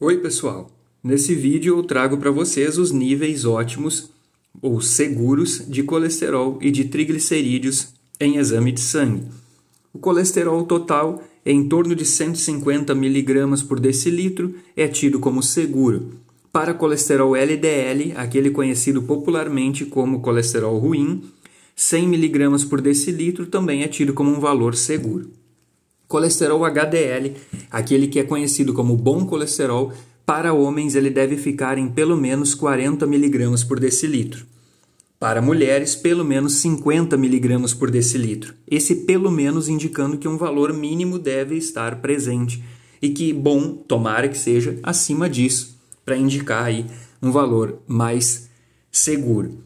Oi, pessoal! Nesse vídeo eu trago para vocês os níveis ótimos ou seguros de colesterol e de triglicerídeos em exame de sangue. O colesterol total é em torno de 150 mg por decilitro, é tido como seguro. Para colesterol LDL, aquele conhecido popularmente como colesterol ruim, 100 mg por decilitro também é tido como um valor seguro. Colesterol HDL Aquele que é conhecido como bom colesterol, para homens ele deve ficar em pelo menos 40 mg por decilitro. Para mulheres, pelo menos 50 mg por decilitro. Esse pelo menos indicando que um valor mínimo deve estar presente e que bom, tomara que seja acima disso, para indicar aí um valor mais seguro.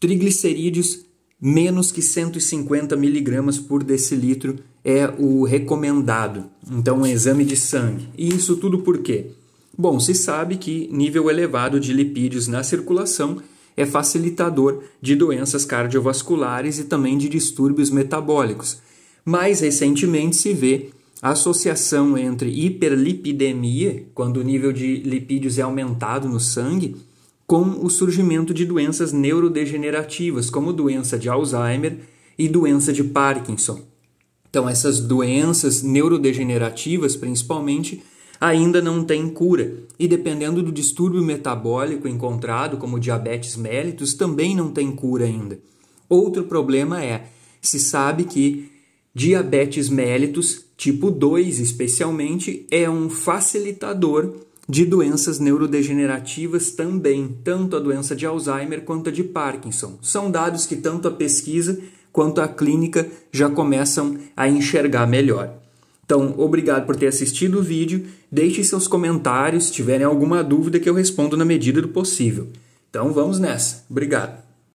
Triglicerídeos menos que 150 mg por decilitro é o recomendado, então um exame de sangue. E isso tudo por quê? Bom, se sabe que nível elevado de lipídios na circulação é facilitador de doenças cardiovasculares e também de distúrbios metabólicos. Mais recentemente se vê a associação entre hiperlipidemia, quando o nível de lipídios é aumentado no sangue, com o surgimento de doenças neurodegenerativas, como doença de Alzheimer e doença de Parkinson. Então, essas doenças neurodegenerativas, principalmente, ainda não têm cura. E dependendo do distúrbio metabólico encontrado, como diabetes mellitus, também não tem cura ainda. Outro problema é: se sabe que diabetes mellitus tipo 2, especialmente, é um facilitador de doenças neurodegenerativas também, tanto a doença de Alzheimer quanto a de Parkinson. São dados que tanto a pesquisa quanto à clínica já começam a enxergar melhor. Então, obrigado por ter assistido o vídeo. Deixe seus comentários, se tiverem alguma dúvida que eu respondo na medida do possível. Então, vamos nessa. Obrigado.